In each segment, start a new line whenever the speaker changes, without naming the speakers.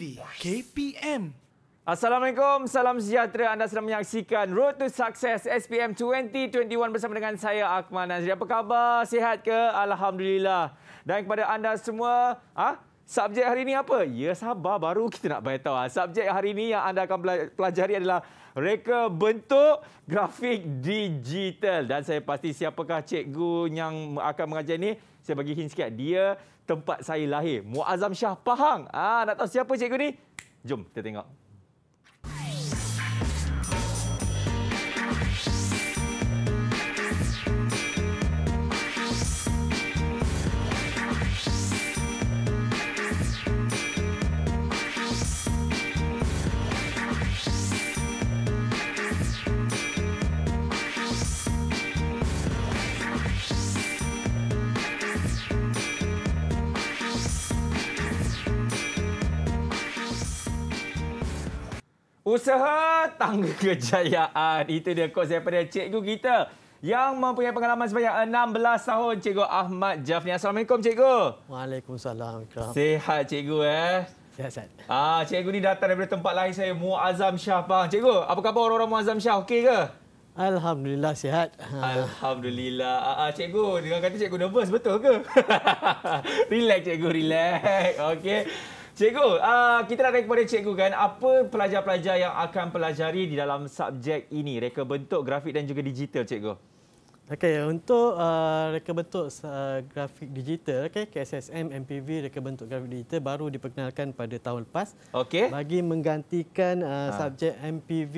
TV, KPM.
Assalamualaikum, salam sejahtera. Anda sedang menyaksikan Road to Success SPM 2021 bersama dengan saya, Akmal Nazri. Apa khabar? Sihat ke? Alhamdulillah. Dan kepada anda semua, ah, ha? subjek hari ini apa? Ya, sabar. Baru kita nak beritahu. Ha? Subjek hari ini yang anda akan pelajari adalah reka bentuk grafik digital. Dan saya pasti siapakah cikgu yang akan mengajar ini? saya bagi hint sikit. Dia tempat saya lahir. Muazzam Shah Pahang. Ah, nak tahu siapa cikgu ni? Jom kita tengok. Usaha tangga kejayaan. Itu dia kursi daripada cikgu kita yang mempunyai pengalaman sebanyak 16 tahun, Cikgu Ahmad Jafni. Assalamualaikum, Cikgu. Waalaikumsalam. Sehat, Cikgu. Eh? Sehat, Ah, cikgu ni datang daripada tempat lain saya, Muazzam Shah. Bang. Cikgu, apa khabar orang-orang Muazzam Shah? Okey ke? Alhamdulillah sihat. Ha. Alhamdulillah. Ah, ah, cikgu, dengan kata cikgu nervous betul ke? relax cikgu, relax. Okey. Cikgu, uh, kita nak tanya kepada cikgu kan, apa pelajar-pelajar yang akan pelajari di dalam subjek ini, reka bentuk, grafik dan juga digital, cikgu?
Okey, untuk uh, reka bentuk uh, grafik digital, okay, KSSM, MPV, reka bentuk grafik digital baru diperkenalkan pada tahun lepas. okay, Bagi menggantikan uh, ha. subjek MPV,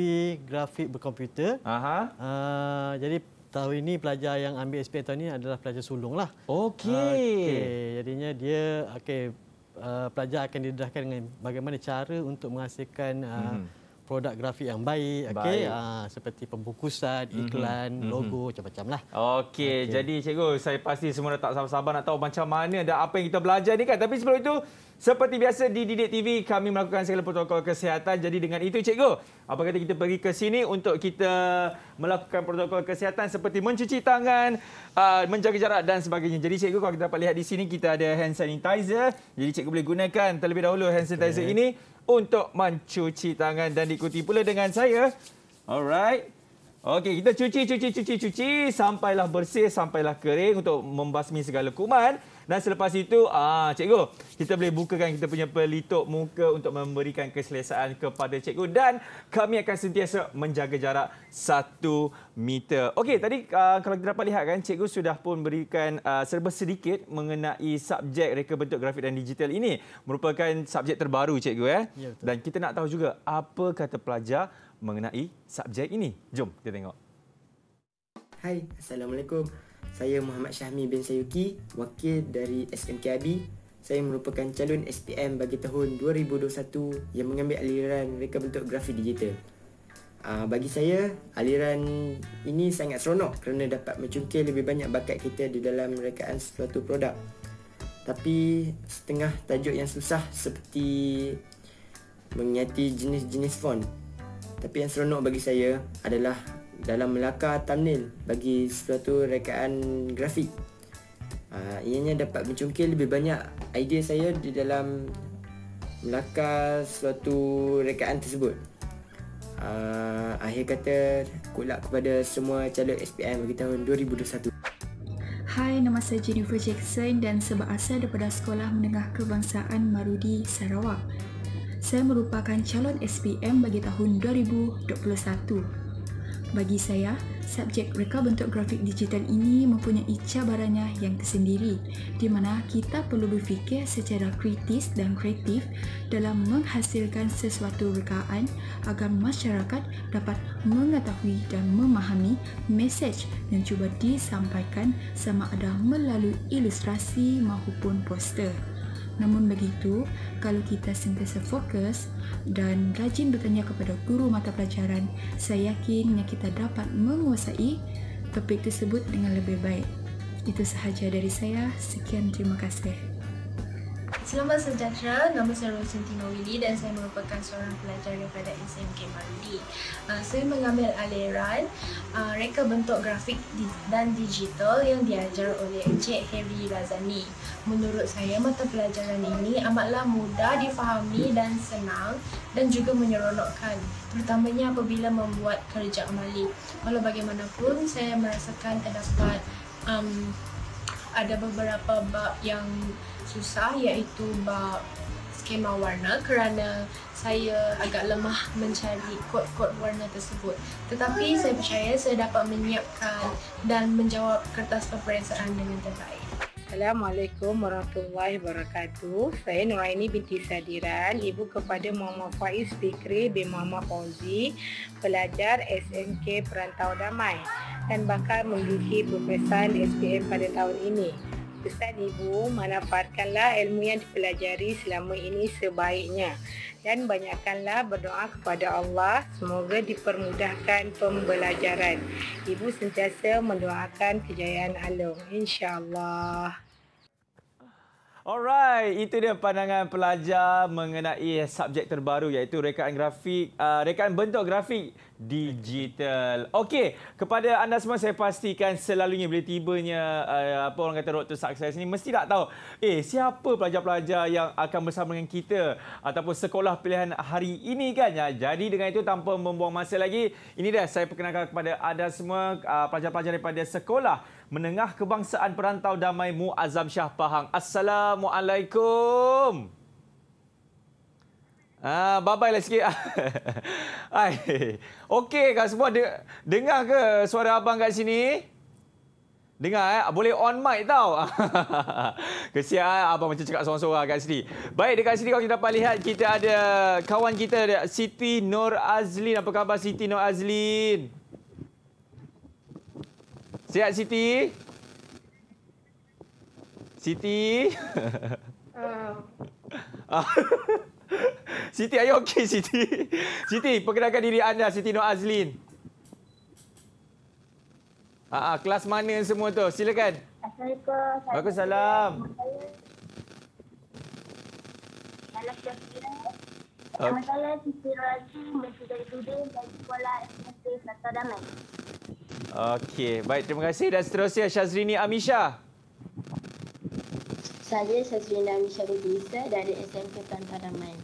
grafik berkomputer. Aha. Uh, jadi tahun ini pelajar yang ambil SPM tahun ini adalah pelajar sulung lah. Okey. Uh, okay. Jadinya dia, okay. Uh, pelajar akan didedahkan dengan bagaimana cara untuk menghasilkan uh, hmm produk grafik yang baik, baik. okey uh, ah, seperti pembungkusan mhm. iklan mm-hmm. logo macam-macam lah
okey okay. jadi cikgu saya pasti semua tak sabar-sabar nak tahu macam mana dan apa yang kita belajar ni kan tapi sebelum itu seperti biasa di Didik TV kami melakukan segala protokol kesihatan jadi dengan itu cikgu apa kata kita pergi ke sini untuk kita melakukan protokol kesihatan seperti mencuci tangan ah, menjaga jarak dan sebagainya jadi cikgu kalau kita dapat lihat di sini kita ada hand sanitizer jadi cikgu boleh gunakan terlebih dahulu hand sanitizer okay. ini untuk mencuci tangan dan diikuti pula dengan saya. Alright. Okey, kita cuci, cuci, cuci, cuci. Sampailah bersih, sampailah kering untuk membasmi segala kuman. Dan selepas itu, ah cikgu, kita boleh bukakan kita punya pelitup muka untuk memberikan keselesaan kepada cikgu dan kami akan sentiasa menjaga jarak satu meter. Okey, tadi uh, kalau kita dapat lihat kan, cikgu sudah pun berikan uh, serba sedikit mengenai subjek reka bentuk grafik dan digital ini. Merupakan subjek terbaru cikgu. Eh? Ya, dan kita nak tahu juga apa kata pelajar mengenai subjek ini. Jom kita tengok.
Hai, Assalamualaikum. Saya Muhammad Syahmi bin Sayuki, wakil dari SMKIB.
Saya merupakan calon SPM bagi tahun 2021 yang mengambil aliran reka bentuk
grafik digital. Ah, bagi saya, aliran ini sangat seronok kerana dapat mencungkil lebih banyak bakat kita di dalam rekaan sesuatu produk. Tapi setengah tajuk yang susah seperti mengerti jenis-jenis
font. Tapi yang seronok bagi saya adalah dalam melaka thumbnail bagi suatu rekaan grafik uh, ianya dapat mencungkil lebih banyak idea saya di dalam melaka suatu rekaan tersebut uh, akhir kata good kepada semua calon SPM bagi
tahun 2021
Hai, nama saya Jennifer Jackson dan sebahagian daripada Sekolah Menengah Kebangsaan Marudi Sarawak. Saya merupakan calon SPM bagi tahun 2021. Bagi saya, subjek reka bentuk grafik digital ini mempunyai cabarannya yang tersendiri di mana kita perlu berfikir secara kritis dan kreatif dalam menghasilkan sesuatu rekaan agar masyarakat dapat mengetahui dan memahami mesej yang cuba disampaikan sama ada melalui ilustrasi maupun poster. Namun begitu, kalau kita sentiasa fokus dan rajin bertanya kepada guru mata pelajaran, saya yakin yang kita dapat menguasai topik tersebut dengan lebih baik. Itu sahaja dari saya. Sekian terima kasih.
Selamat sejahtera, nama saya Rosentino Willy dan saya merupakan seorang pelajar daripada SMK Marudi. Uh, ah, saya mengambil aliran uh, ah, reka bentuk grafik
di- dan digital yang diajar oleh Encik Harry Razani. Menurut saya, mata
pelajaran ini amatlah mudah difahami dan senang dan juga menyeronokkan, terutamanya apabila membuat kerja amali. Walau bagaimanapun, saya merasakan terdapat um, ada beberapa bab yang susah
iaitu bab skema warna kerana saya agak lemah mencari kod-kod warna tersebut. Tetapi saya percaya saya dapat menyiapkan
dan menjawab kertas peperiksaan dengan terbaik. Assalamualaikum warahmatullahi wabarakatuh. Saya Nuraini binti Sadiran, ibu kepada Muhammad Faiz Fikri bin Muhammad Fauzi, pelajar SMK Perantau Damai dan bakal menduduki perpesan SPM pada tahun ini pesan ibu manfaatkanlah ilmu yang dipelajari selama ini sebaiknya dan banyakkanlah berdoa kepada Allah semoga dipermudahkan pembelajaran. Ibu sentiasa mendoakan kejayaan alam InsyaAllah.
Alright, itu dia pandangan pelajar mengenai subjek terbaru iaitu rekaan grafik, uh, rekaan bentuk grafik digital. Okey, kepada anda semua saya pastikan selalunya bila tibanya uh, apa orang kata road to success ni mesti tak tahu eh siapa pelajar-pelajar yang akan bersama dengan kita ataupun sekolah pilihan hari ini kan. Ya? Jadi dengan itu tanpa membuang masa lagi, ini dah saya perkenalkan kepada anda semua uh, pelajar-pelajar daripada sekolah menengah kebangsaan perantau damai Mu Shah Pahang. Assalamualaikum. Ah, bye bye lah sikit. Hai. Okey kan semua de dengar ke suara abang kat sini? Dengar eh, boleh on mic tau. Kesian eh? abang macam cakap sorang-sorang lah kat sini. Baik dekat sini kalau kita dapat lihat kita ada kawan kita Siti Nur Azlin. Apa khabar Siti Nur Siti Nur Azlin. Sihat Siti? Siti?
Uh.
Siti, are you okay Siti? Siti, perkenalkan diri anda Siti Nur Azlin. Ah, uh, kelas mana semua tu? Silakan.
Assalamualaikum. Waalaikumsalam. Assalamualaikum. Selamat malam, Siti Razi, dari Dudin dan Sekolah SMP Kata Damai.
Okey, baik. Terima kasih. Dan seterusnya, Syazrini Amisha.
Saya Syazrini Amisha Rubisa dari SMP Kata Damai.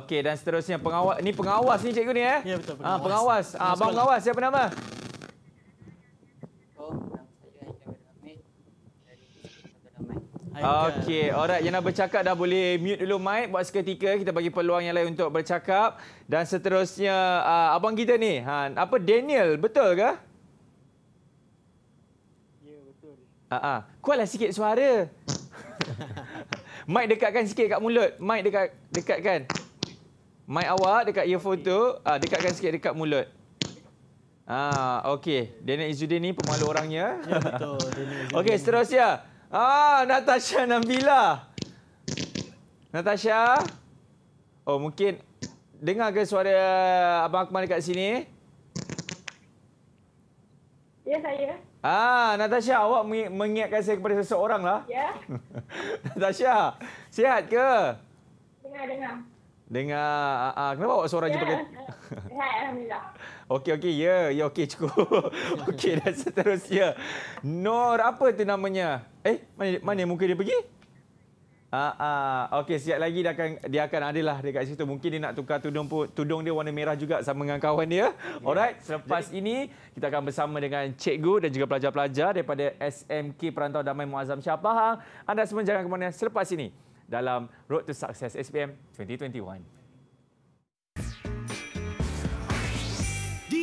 Okey, dan seterusnya, pengawas. Ni pengawas ni cikgu ni, eh? Ya, betul. Ah, pengawas. ah pengawas. Ha, abang pengawas, siapa nama? Okey, alright yang nak bercakap dah boleh mute dulu mic buat seketika kita bagi peluang yang lain untuk bercakap dan seterusnya uh, abang kita ni ha apa Daniel betul ke? Ya yeah, betul. Ha ah. Uh-huh. Kuatlah sikit suara. mic dekatkan sikit kat mulut. Mic dekat dekatkan. Mic awak dekat earphone tu uh, dekatkan sikit dekat mulut. Ah, okey. Daniel Izudin ni pemalu orangnya. Ya,
betul. Daniel Okey,
seterusnya. Ah, Natasha Nabila. Natasha. Oh, mungkin dengar ke suara eh, Abang Akmal dekat sini? Ya, saya. Ah, Natasha, awak mengingatkan saya kepada seseorang lah. Ya. Natasha, sihat ke? Dengar, dengar. Dengar. Ah, ah. kenapa awak suara ya. je pakai? Sihat, Alhamdulillah. Okey okey ya, ya okey cukup. okey dan seterusnya. Nor apa tu namanya? Eh, mana mana muka dia pergi? Ah ah okey siap lagi dia akan dia akan adalah dekat situ mungkin dia nak tukar tudung pun tudung dia warna merah juga sama dengan kawan dia. Ya. Alright selepas ini kita akan bersama dengan cikgu dan juga pelajar-pelajar daripada SMK Perantau Damai Muazzam Shah Pahang. Anda semua jangan ke mana selepas ini dalam Road to Success SPM 2021.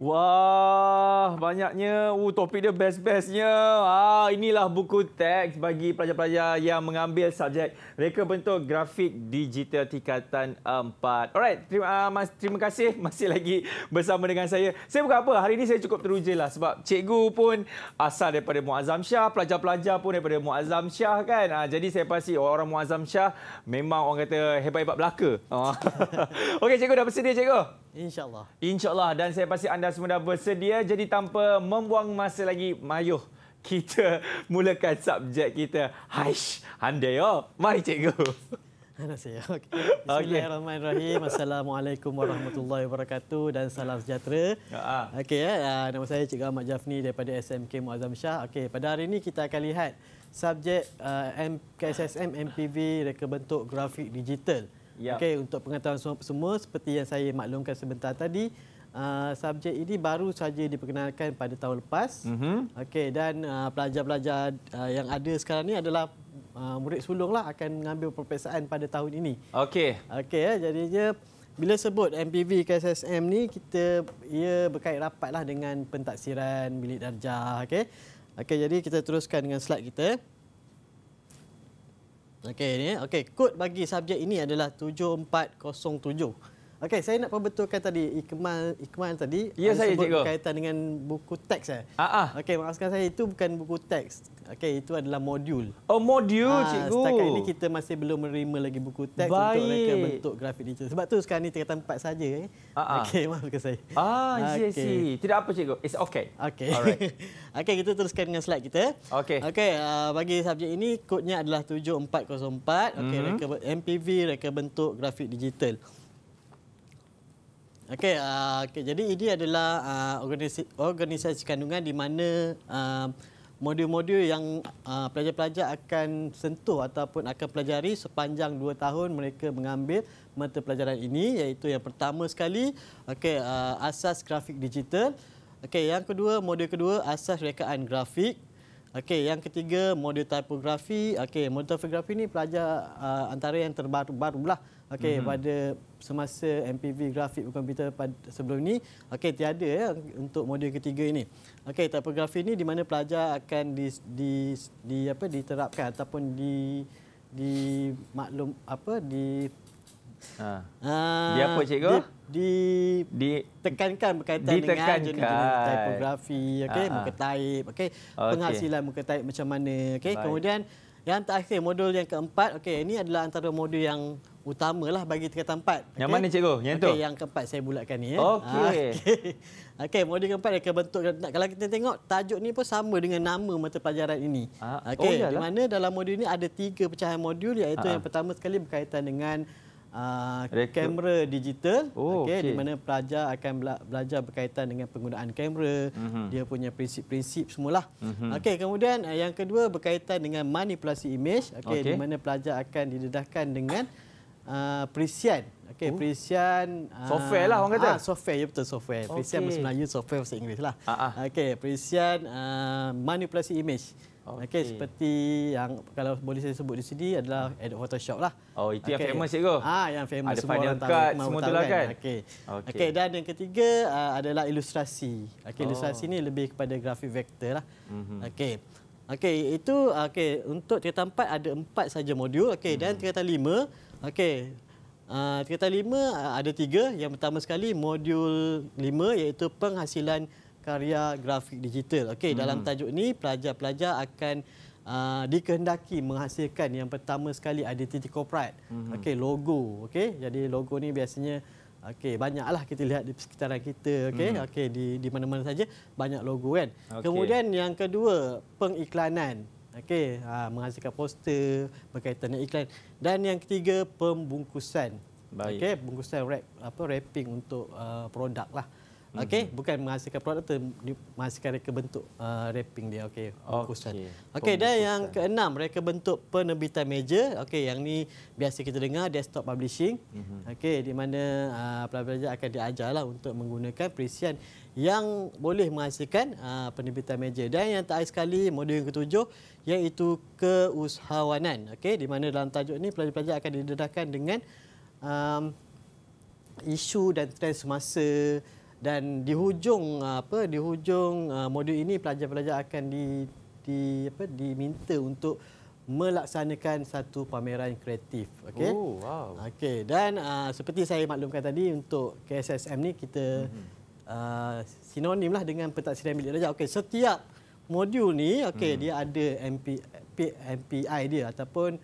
Wah, banyaknya. Uh, topik dia best-bestnya. Ah, inilah buku teks bagi pelajar-pelajar yang mengambil subjek reka bentuk grafik digital tingkatan 4. Alright, terima, uh, mas, terima kasih masih lagi bersama dengan saya. Saya bukan apa, hari ini saya cukup teruja lah sebab cikgu pun asal daripada Muazzam Shah, pelajar-pelajar pun daripada Muazzam Shah kan. Ah, jadi saya pasti orang Muazzam Shah memang orang kata hebat-hebat belaka. Ah. Okey, cikgu dah bersedia cikgu? InsyaAllah. InsyaAllah. Dan saya pasti anda semua dah bersedia. Jadi tanpa membuang masa lagi, mayuh kita mulakan subjek kita. Haish, handai yo. Oh. Mari cikgu. Bismillahirrahmanirrahim.
Assalamualaikum warahmatullahi wabarakatuh dan salam sejahtera. Okay eh. Ah, nama saya Cik Ahmad Jafni daripada SMK Muazzam Shah. Okay. pada hari ini kita akan lihat subjek uh, ah, KSSM MPV Reka Bentuk Grafik Digital. Yep. Okey untuk pengetahuan semua semua seperti yang saya maklumkan sebentar tadi Uh, subjek ini baru saja diperkenalkan pada tahun lepas. Mm-hmm. Okey dan uh, pelajar-pelajar uh, uh, yang ada sekarang ini adalah uh, murid lah akan mengambil peperiksaan pada tahun ini. Okay. Okay, ya jadinya bila sebut MPV KSSM ni kita ia berkait rapatlah dengan pentaksiran bilik darjah Okay. Okay, jadi kita teruskan dengan slide kita. Okey ini okey kod bagi subjek ini adalah 7407. Okey, saya nak perbetulkan tadi Ikmal Ikmal tadi ya, saya cikgu. berkaitan dengan buku teks eh. Ha ah. Okey, maafkan saya itu bukan buku teks. Okey, itu adalah modul. Oh, modul ha, cikgu. Setakat ini kita masih belum menerima lagi buku teks Baik. untuk mereka bentuk grafik digital. Sebab tu sekarang ni tingkatan 4 saja eh. Ha ah. Okey, maafkan saya. Ah, okay. see, see. Tidak apa cikgu. It's okay. Okey. Alright. okey, kita teruskan dengan slide kita. Okey. Okey, uh, bagi subjek ini kodnya adalah 7404. Okey, mm -hmm. reka MPV reka bentuk grafik digital. Okey, uh, okay. jadi ini adalah uh, organisasi, organisasi kandungan di mana uh, modul-modul yang uh, pelajar-pelajar akan sentuh ataupun akan pelajari sepanjang dua tahun mereka mengambil mata pelajaran ini iaitu yang pertama sekali okey uh, asas grafik digital okey yang kedua modul kedua asas rekaan grafik okey yang ketiga modul tipografi okey modul tipografi ini pelajar uh, antara yang terbaru-barulah okey mm-hmm. pada semasa MPV grafik berkomputer pada sebelum ini okey tiada ya untuk modul ketiga ini okey tipografi ini di mana pelajar akan di, di, di apa diterapkan ataupun di di maklum apa di ha. Uh, di apa cikgu di di tekankan berkaitan ditekankan. dengan jenis tipografi okey ah, ah. muka taip okey okay. penghasilan muka taip macam mana okey kemudian yang terakhir modul yang keempat. Okey, ini adalah antara modul yang utamalah bagi tingkatan 4. Okay. Yang mana cikgu? Yang okay, yang keempat saya bulatkan ni ya. Okey. Ah, okey, okay, modul keempat yang kebentuk kalau kita tengok tajuk ni pun sama dengan nama mata pelajaran ini. Ah, okey, oh, di mana dalam modul ini ada tiga pecahan modul iaitu Aa. Ah, yang pertama sekali berkaitan dengan uh, kamera digital oh, okey okay. di mana pelajar akan bela belajar berkaitan dengan penggunaan kamera mm -hmm. dia punya prinsip-prinsip semulalah mm -hmm. okey kemudian uh, yang kedua berkaitan dengan manipulasi image okey okay. di mana pelajar akan didedahkan dengan uh, perisian okey oh. perisian uh, software lah orang kata ah, software ya betul software okay. perisian bahasa Melayu software bahasa Inggeris lah uh -huh. okey perisian uh, manipulasi image Okey okay, seperti yang kalau boleh saya sebut di sini adalah Adobe Photoshop lah. Oh itu okay. yang famous cikgu. Ah yang famous Ada semua orang final cut semua tu lah kan. kan? Okey. Okey okay, dan yang ketiga uh, adalah ilustrasi. Okey oh. ilustrasi ni lebih kepada grafik vektor lah. Mm-hmm. Okey. Okey itu okey untuk tingkatan 4 ada 4 saja modul. Okey mm-hmm. dan mhm. tingkatan 5 okey uh, ah, tingkatan 5 uh, ah, ada 3 yang pertama sekali modul 5 iaitu penghasilan karya grafik digital. Okey, hmm. dalam tajuk ni pelajar-pelajar akan uh, dikehendaki menghasilkan yang pertama sekali identiti korporat. Hmm. Okey, logo. Okey, jadi logo ni biasanya okey banyaklah kita lihat di sekitaran kita. Okey, hmm. okey di di mana-mana saja banyak logo kan. Okay. Kemudian yang kedua pengiklanan. Okey, ha, menghasilkan poster berkaitan dengan iklan dan yang ketiga pembungkusan. Okey, bungkusan wrap apa wrapping untuk uh, produk lah. Hmm. Okey, bukan menghasilkan produk tu, menghasilkan reka bentuk uh, wrapping dia. Okey, fokuskan. Okey, okay, dan yang keenam, reka bentuk penerbitan meja. Okey, yang ni biasa kita dengar, desktop publishing. Mhm. Okey, di mana uh, pelajar-pelajar akan diajarlah untuk menggunakan perisian yang boleh menghasilkan uh, penerbitan meja. Dan yang terakhir sekali, modul yang ketujuh, iaitu keusahawanan. Okey, di mana dalam tajuk ni, pelajar-pelajar akan didedahkan dengan um, isu dan trend semasa, dan di hujung ah, apa di hujung ah, modul ini pelajar-pelajar akan di, di apa diminta untuk melaksanakan satu pameran kreatif okey oh, wow. okey dan uh, seperti saya maklumkan tadi untuk KSSM ni kita mm-hmm. uh, sinonim lah dengan pentadbiran milik raja okey setiap modul ni okey mm. dia ada MP, MPI dia ataupun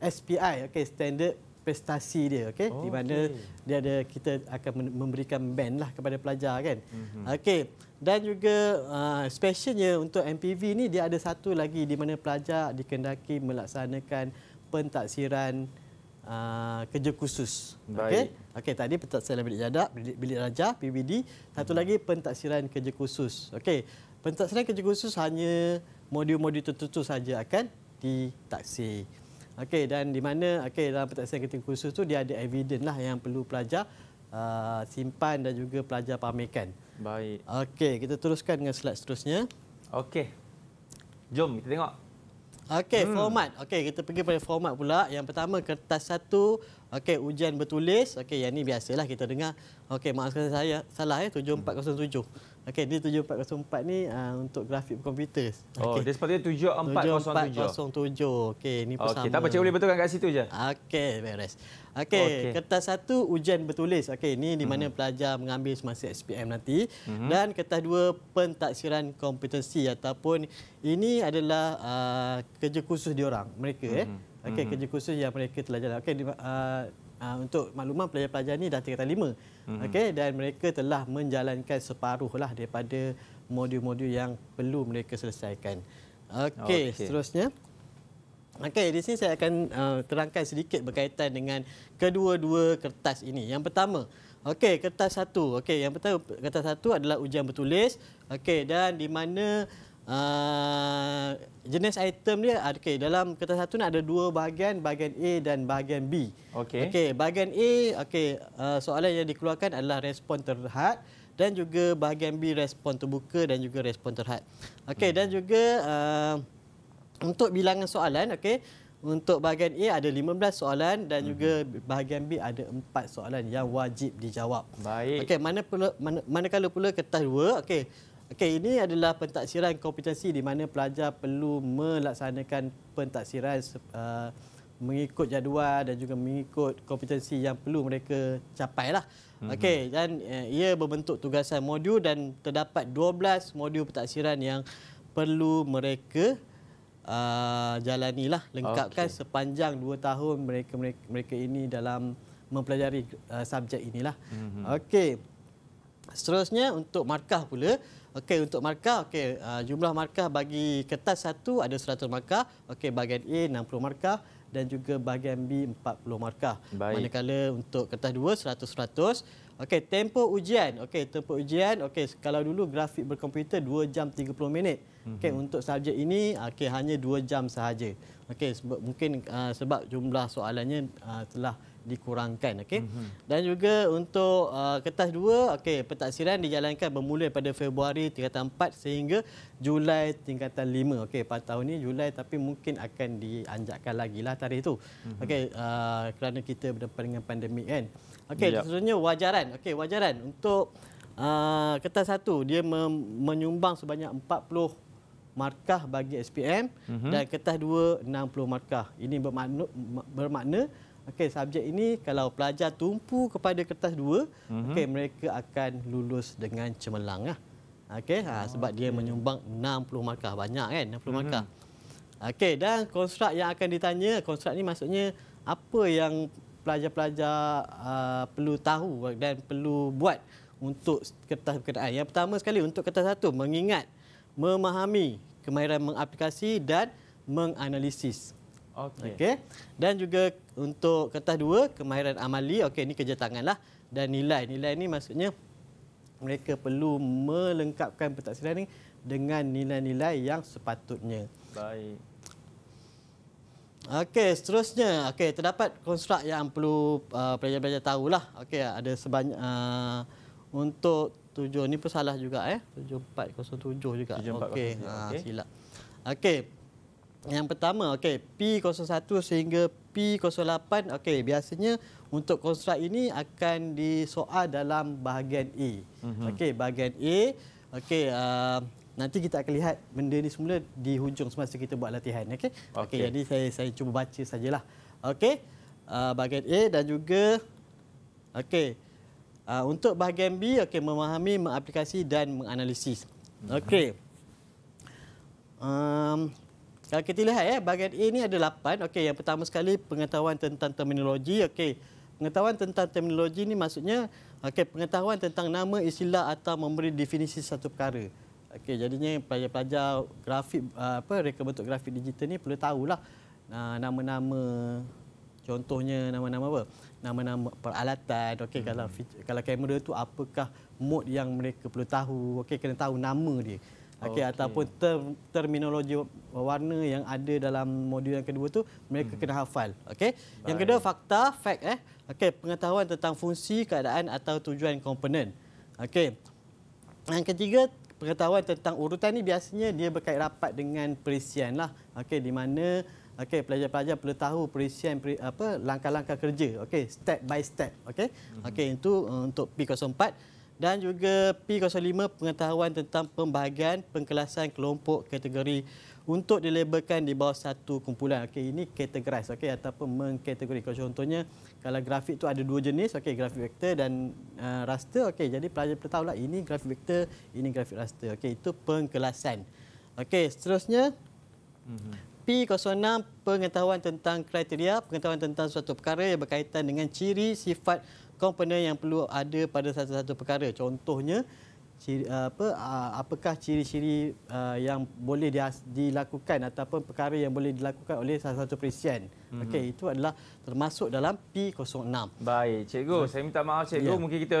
SPI okey standard prestasi dia okey oh, di mana okay. dia ada kita akan memberikan band lah kepada pelajar kan mm-hmm. okey dan juga uh, specialnya untuk MPV ni dia ada satu lagi di mana pelajar dikendaki melaksanakan pentaksiran uh, kerja khusus okey okey tadi pentaksiran bilik jadak bilik, bilik raja PBD satu mm-hmm. lagi pentaksiran kerja khusus okey pentaksiran kerja khusus hanya modul-modul tertentu saja akan ditaksir Okey dan di mana okey dalam pentaksian kita khusus tu dia ada evidence lah yang perlu pelajar uh, simpan dan juga pelajar pamerkan. Baik. Okey, kita teruskan dengan slide seterusnya. Okey. Jom kita tengok. Okey, hmm. format. Okey, kita pergi pada format pula. Yang pertama kertas satu. Okey, ujian bertulis. Okey, yang ni biasalah kita dengar. Okey, maafkan saya salah ya 7407. Hmm. Okey, ini 7404 ni uh, untuk grafik komputer. Oh, okay. dia
sepatutnya 7407.
7407. Okey, ni pun okay, sama. Tak apa, cikgu boleh betulkan kat situ je. Okey, beres. Okey, okay. kertas satu ujian bertulis. Okey, ni di mana hmm. pelajar mengambil semasa SPM nanti. Hmm. Dan kertas dua pentaksiran kompetensi ataupun ini adalah uh, kerja khusus diorang, mereka. Hmm. Eh. Mhm. Okey, hmm. kerja khusus yang mereka telah jalan. Okey, uh, Uh, untuk makluman pelajar-pelajar ini dah tingkatan 5. Mm-hmm. Okey dan mereka telah menjalankan separuh lah daripada modul-modul yang perlu mereka selesaikan. Okey, okay. seterusnya. Okey, di sini saya akan uh, terangkan sedikit berkaitan dengan kedua-dua kertas ini. Yang pertama, okey, kertas satu. Okey, yang pertama kertas satu adalah ujian bertulis. Okey, dan di mana Ah, jenis item dia ada ah, okay, dalam kertas satu nak ada dua bahagian bahagian A dan bahagian B. Okey. Okey, bahagian A okey uh, soalan yang dikeluarkan adalah respon terhad dan juga bahagian B respon terbuka dan juga respon terhad. Okey hmm. dan juga uh, untuk bilangan soalan okey untuk bahagian A ada 15 soalan dan hmm. juga bahagian B ada 4 soalan yang wajib dijawab. Baik. Okey mana pula manakala pula kertas dua, okey Okey, ini adalah pentaksiran kompetensi di mana pelajar perlu melaksanakan pentaksiran uh, mengikut jadual dan juga mengikut kompetensi yang perlu mereka capai lah. Mhm. Okey, dan uh, ia berbentuk tugasan modul dan terdapat 12 modul pentaksiran yang perlu mereka uh, lah, lengkapkan okay. sepanjang 2 tahun mereka mereka, mereka ini dalam mempelajari uh, subjek inilah. Mm-hmm. Okey. Seterusnya untuk markah pula, Okey untuk markah, okey uh, jumlah markah bagi kertas satu ada 100 markah. Okey bahagian A 60 markah dan juga bahagian B 40 markah. Baik. Manakala untuk kertas dua 100 100. Okey tempo ujian. Okey tempo ujian. Okey kalau dulu grafik berkomputer 2 jam 30 minit. Mhm. Okey mm-hmm. untuk subjek ini okey hanya 2 jam sahaja. Okey mungkin uh, sebab jumlah soalannya uh, telah dikurangkan okey mm -hmm. dan juga untuk uh, kertas 2 okey pentaksiran dijalankan bermula pada Februari tingkatan 4 sehingga Julai tingkatan 5 okey pada tahun ini Julai tapi mungkin akan dianjakkan lagilah tarikh tu mm -hmm. okey uh, kerana kita berdepan dengan pandemik kan okey yep. sebenarnya wajaran okey wajaran untuk uh, kertas 1 dia menyumbang sebanyak 40 markah bagi SPM uh mhm. -huh. dan kertas 2 60 markah. Ini bermakna bermakna Okey, subjek ini kalau pelajar tumpu kepada kertas dua, mm-hmm. okey mereka akan lulus dengan cemerlang lah. Okey, ha, ah, sebab okay. dia menyumbang 60 markah banyak kan, 60 mm-hmm. markah. Okey, dan konstrukt yang akan ditanya, konstrukt ni maksudnya apa yang pelajar-pelajar uh, perlu tahu dan perlu buat untuk kertas berkenaan. Yang pertama sekali untuk kertas satu, mengingat, memahami kemahiran mengaplikasi dan menganalisis. Okey. Okay. Dan juga untuk kertas dua, kemahiran amali, okey ini kerja tanganlah dan nilai. Nilai ini maksudnya mereka perlu melengkapkan pentaksiran ini dengan nilai-nilai yang sepatutnya. Baik. Okey, seterusnya, okey terdapat konstruk yang perlu uh, pelajar-pelajar uh, lah. Okey, ada sebanyak uh, untuk tujuh ni pun salah juga eh. tujuh empat tujuh juga. Tujuh empat. okay. okay. Ah, silap. Okey. Yang pertama, okey, p satu sehingga P08 okey biasanya untuk konstruk ini akan disoal dalam bahagian A mm-hmm. okey bahagian A okey uh, nanti kita akan lihat benda ni semula di hujung semasa kita buat latihan okey okey okay, jadi saya saya cuba baca sajalah okey uh, bahagian A dan juga okey uh, untuk bahagian B okey memahami mengaplikasi dan menganalisis mm-hmm. okey um, kalau kita lihat ya bahagian A ni ada lapan. Okey, yang pertama sekali pengetahuan tentang terminologi. Okey. Pengetahuan tentang terminologi ini maksudnya okey, pengetahuan tentang nama istilah atau memberi definisi satu perkara. Okey, jadinya pelajar-pelajar grafik ah, apa reka bentuk grafik digital ini perlu tahulah ah, nama-nama contohnya nama-nama apa? Nama-nama peralatan. Okey, hmm. kalau kalau kamera tu apakah mod yang mereka perlu tahu? Okey, kena tahu nama dia. Okey okay. ataupun ter terminologi warna yang ada dalam modul yang kedua tu mereka hmm. kena hafal. Okey. Yang kedua fakta, fact eh. Okey, pengetahuan tentang fungsi, keadaan atau tujuan komponen. Okey. Yang ketiga, pengetahuan tentang urutan ini biasanya dia berkait rapat dengan perisian lah. Okey, di mana okey pelajar-pelajar perlu tahu perisian apa langkah-langkah kerja. Okey, step by step. Okey. Hmm. Okey, hmm. itu uh, untuk P04 dan juga P05 pengetahuan tentang pembahagian pengkelasan kelompok kategori untuk dilabelkan di bawah satu kumpulan. Okey, ini kategoris okey ataupun mengkategori. contohnya kalau grafik tu ada dua jenis, okey grafik vektor dan uh, raster. Okey, jadi pelajar perlu tahu ini grafik vektor, ini grafik raster. Okey, itu pengkelasan. Okey, seterusnya P06 pengetahuan tentang kriteria, pengetahuan tentang suatu perkara yang berkaitan dengan ciri, sifat komponen yang perlu ada pada satu-satu perkara. Contohnya ciri, apa apakah ciri-ciri yang boleh dilakukan ataupun perkara yang boleh dilakukan oleh salah satu presiden. Mm-hmm. Okey, itu adalah termasuk dalam P06. Baik, cikgu, so, saya minta maaf cikgu, yeah. mungkin kita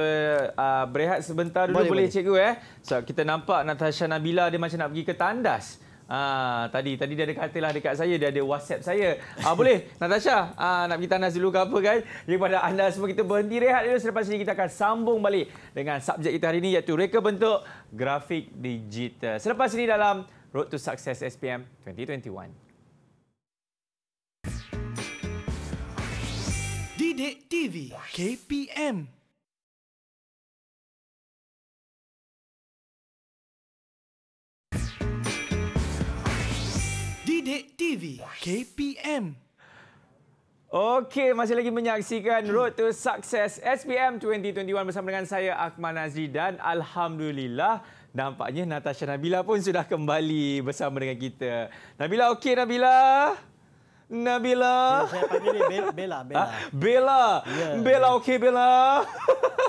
uh, berehat sebentar dulu boleh, boleh, boleh cikgu eh. So kita
nampak Natasha Nabila dia macam nak pergi ke tandas. Ah, tadi tadi dia ada katalah dekat saya, dia ada WhatsApp saya. Ah, boleh Natasha, ah, nak pergi tanah dulu ke apa guys? Daripada anda semua kita berhenti rehat dulu selepas ini kita akan sambung balik dengan subjek kita hari ini iaitu reka bentuk grafik digital. Selepas ini dalam Road to Success SPM 2021. Didik TV KPM Sidik TV KPM. Okey, masih lagi menyaksikan Road to Success SPM 2021 bersama dengan saya Akmal Nazri dan alhamdulillah nampaknya Natasha Nabila pun sudah kembali bersama dengan kita. Nabila okey Nabila? Nabila. Bella, ya, saya panggil dia ah, Bella, Bella. Ya, Bella. Bella ya. okey Bella.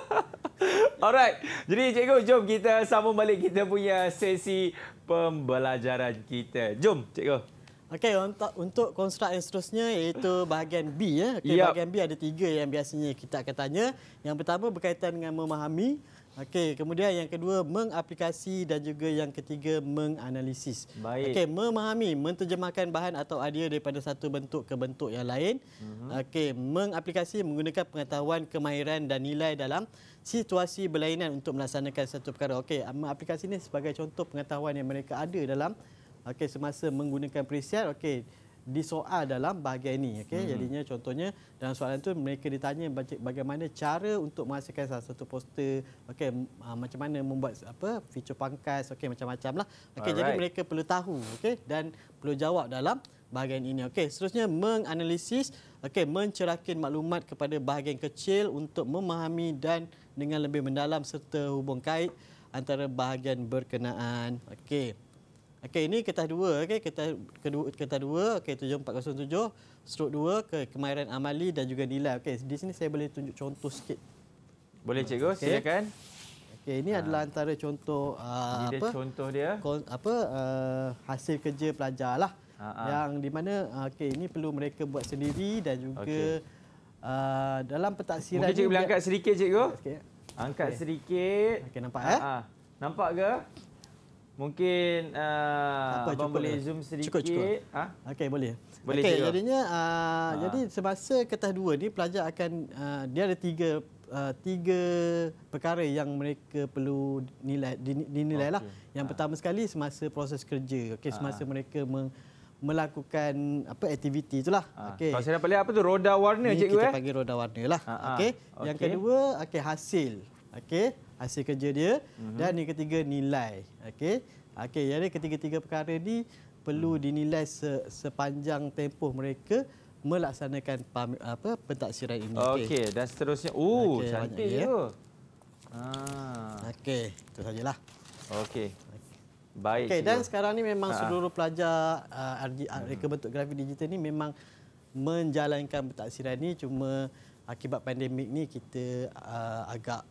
Alright. Jadi cikgu, jom kita sambung balik kita
punya sesi pembelajaran kita. Jom cikgu. Okey untuk untuk konstruk yang seterusnya iaitu bahagian B ya. Okey yep. bahagian B ada tiga yang biasanya kita akan tanya. Yang pertama berkaitan dengan memahami. Okey kemudian yang kedua mengaplikasi dan juga yang ketiga menganalisis. Okey memahami menterjemahkan bahan atau idea daripada satu bentuk ke bentuk yang lain. Mm-hmm. Okey mengaplikasi menggunakan pengetahuan kemahiran dan nilai dalam situasi berlainan untuk melaksanakan satu perkara. Okey mengaplikasi ini sebagai contoh pengetahuan yang mereka ada dalam okey semasa menggunakan perisian, okey disoal dalam bahagian ini okey hmm. jadinya contohnya dalam soalan itu mereka ditanya bagaimana cara untuk menghasilkan salah satu poster okey ah, macam mana membuat apa feature pangkas okey macam-macam lah okey jadi mereka perlu tahu okey dan perlu jawab dalam bahagian ini okey seterusnya menganalisis okey mencerahkan maklumat kepada bahagian kecil untuk memahami dan dengan lebih mendalam serta hubung kait antara bahagian berkenaan okey Okey, ini kita dua, okey, kita kedua kertas dua, okey 7407 stroke dua ke kemahiran amali dan juga nilai. Okey, di sini saya boleh tunjuk contoh sikit.
Boleh cikgu, okay. silakan.
Okey, ini ha. adalah antara contoh uh, ini apa? Ini contoh dia. Apa uh, hasil kerja pelajar lah. Ha-ha. Yang di mana ah, okey, ini perlu mereka buat sendiri dan juga okay. uh, dalam pentaksiran Mungkin cikgu boleh angkat sedikit cikgu? Okay. Angkat okay. sedikit. Okey, nampak eh? Ha-ha. Nampak ke?
Mungkin uh, apa, Abang cukup boleh lah. zoom sedikit. Cukup, cukup. Ha? Okey, boleh.
boleh okay, jadinya, uh, ha. jadi semasa ketah dua ni pelajar akan, uh, dia ada tiga uh, tiga perkara yang mereka perlu nilai, dinilai. Okay. Lah. Yang ha. pertama sekali semasa proses kerja. Okay, ha. semasa mereka meng, melakukan apa aktiviti itulah. lah. Ha. Okay. Kalau saya dapat lihat apa tu, roda warna Ini cikgu. Kita eh? panggil roda warna lah. Ha. ha. Okay. Yang kedua, okay, hasil. Okey hasil kerja dia uh mhm. -huh. dan yang ketiga nilai. Okey. Okey, jadi ketiga-tiga perkara ni perlu hmm. dinilai se sepanjang tempoh mereka melaksanakan pam apa pentaksiran ini. Okey, okay.
dan seterusnya. Oh, okay, cantik tu. Ya.
Ah. Okey, itu sajalah.
Okey. Baik. Okey, dan sekarang ni memang seluruh
uh -huh. pelajar uh, ah, RG, uh, ah, hmm. reka bentuk grafik digital ni memang menjalankan pentaksiran ini cuma akibat pandemik ni kita uh, agak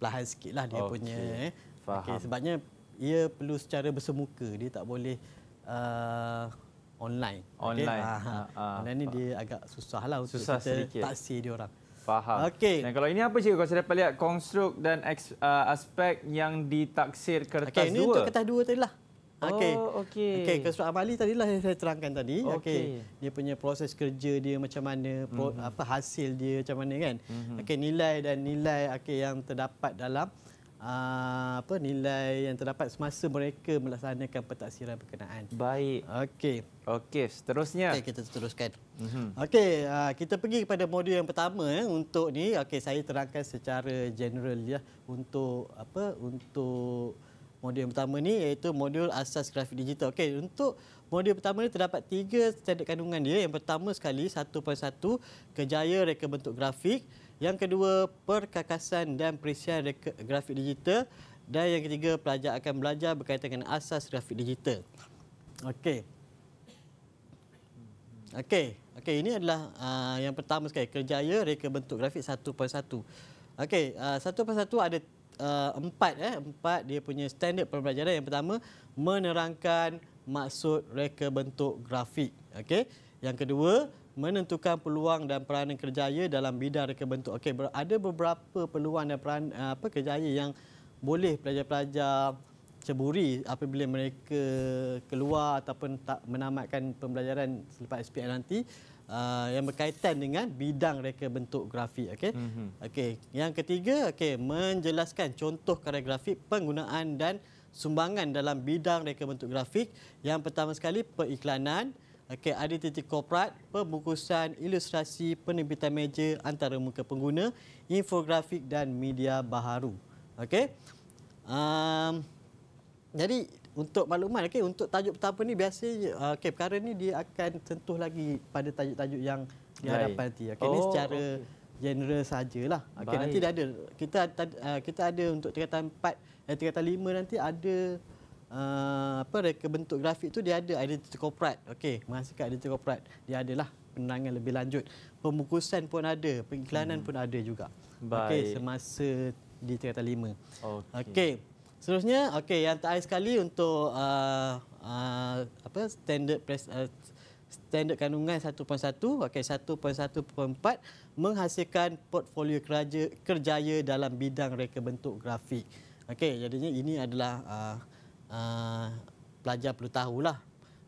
perlahan sikit lah dia okay. punya. Eh. Faham. Okay, sebabnya ia perlu secara bersemuka. Dia tak boleh uh, online. Online. Okay. Ah, ha, ah. ah, ha. Online ni dia agak susah lah untuk susah kita sedikit. taksir dia orang. Faham. Okay.
Dan kalau ini apa cikgu? Kau sudah dapat lihat konstruk dan uh, aspek yang ditaksir kertas okay, ini dua. Ini untuk kertas
dua tadi lah. Oh, okey. Okey. Okey, kesurat amali tadilah yang saya terangkan tadi. Okey. Okay. Dia punya proses kerja dia macam mana, mm-hmm. apa hasil dia macam mana kan? Mm-hmm. Okey, nilai dan nilai okey yang terdapat dalam uh, apa nilai yang terdapat semasa mereka melaksanakan pentaksiran berkenaan. Baik. Okey. Okey, seterusnya. Okey, kita teruskan. Mm-hmm. Okey, uh, kita pergi kepada modul yang pertama eh, untuk ni. Okey, saya terangkan secara general ya untuk apa untuk modul yang pertama ni iaitu modul asas grafik digital. Okey, untuk modul pertama ni terdapat tiga standard kandungan dia. Yang pertama sekali 1.1 kejaya reka bentuk grafik, yang kedua perkakasan dan perisian reka grafik digital dan yang ketiga pelajar akan belajar berkaitan dengan asas grafik digital. Okey. Okey, okey ini adalah uh, yang pertama sekali kejaya reka bentuk grafik 1.1. Okey, uh, ah, 1.1 ada uh, empat eh empat dia punya standard pembelajaran yang pertama menerangkan maksud reka bentuk grafik okey yang kedua menentukan peluang dan peranan kerjaya dalam bidang reka bentuk okey ada beberapa peluang dan peran eh, apa kerjaya yang boleh pelajar-pelajar ceburi apabila mereka keluar ataupun tak menamatkan pembelajaran selepas SPM nanti uh, yang berkaitan dengan bidang reka bentuk grafik okey mm-hmm. okey yang ketiga okey menjelaskan contoh karya grafik penggunaan dan sumbangan dalam bidang reka bentuk grafik yang pertama sekali periklanan okey identiti korporat pembungkusan ilustrasi penerbitan meja antara muka pengguna infografik dan media baharu okey um, jadi untuk makluman okay. untuk tajuk pertama ni biasanya uh, okey perkara ni dia akan sentuh lagi pada tajuk-tajuk yang di hadapan nanti Okay, oh, ni secara okay. general sajalah Okay, nanti dah ada kita uh, kita ada untuk tingkatan 4 dan eh, tingkatan 5 nanti ada uh, apa reka bentuk grafik tu dia ada identiti korporat okay, menghasilkan identiti korporat dia adalah penerangan lebih lanjut pembungkusan pun ada pengiklanan hmm. pun ada juga Okay, semasa di tingkatan 5 okey okay. Seterusnya, okey yang terakhir sekali untuk uh, uh, apa standard pres, uh, standard kandungan 1.1 okey 1.1.4 menghasilkan portfolio kerja kerjaya dalam bidang reka bentuk grafik. Okey, jadinya ini adalah uh, uh, pelajar perlu tahulah.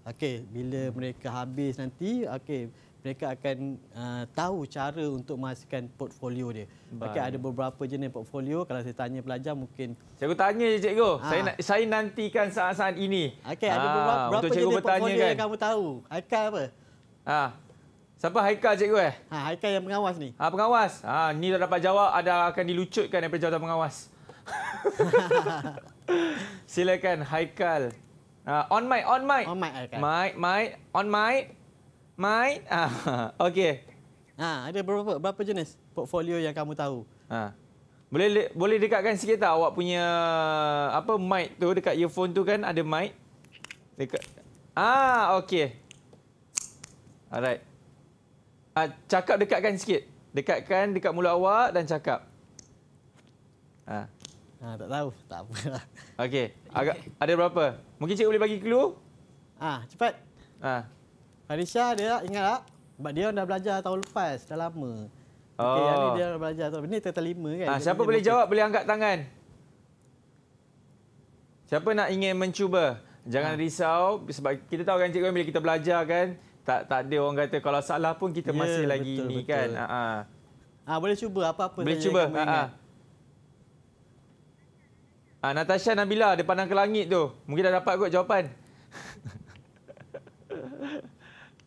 Okey, bila mereka habis nanti okey mereka akan uh, tahu cara untuk menghasilkan portfolio dia. Baik. Okay, ada beberapa jenis portfolio. Kalau saya tanya pelajar mungkin... Cikgu tanya je cikgu. Ha. Saya, saya
nantikan saat-saat ini. Okey, ada ha. beberapa, jenis portfolio kan? yang
kamu tahu? Haikal apa?
Ha. Siapa Haikal cikgu eh? Ha, Haikal yang pengawas ni. Ha, pengawas. Ha, ni dah dapat jawab, ada akan dilucutkan daripada jawatan pengawas. Silakan Haikal. Uh, on mic, on mic. On mic, Haikal. Mic, mic, on mic. My ah okey. Ha ada berapa berapa jenis portfolio yang kamu tahu? Ha. Boleh boleh dekatkan sikit tak awak punya apa mic tu dekat earphone tu kan ada mic. Dekat Ah ha, okey. Alright. Ah cakap dekatkan sikit. Dekatkan dekat mulut awak dan cakap.
Ha. Ha tak tahu, tak apalah.
Okey. Agak
ada berapa? Mungkin cik boleh bagi clue? Ah cepat. Ah. Farisha dia tak ingat tak? Sebab dia dah belajar tahun lepas. Dah lama. Oh. Okay, yang dia dah belajar. Ini total lima kan? Ha, siapa boleh jawab?
Boleh angkat tangan. Siapa nak ingin mencuba? Jangan ha. risau. Sebab kita tahu kan cikgu bila kita belajar kan, tak, tak ada orang kata kalau salah pun kita yeah, masih lagi betul, ini betul. kan. Ha, ha.
Ha, boleh cuba apa-apa. Boleh cuba. Ha, ha.
Ha, Natasha Nabila, dia pandang ke langit tu. Mungkin dah dapat kot jawapan.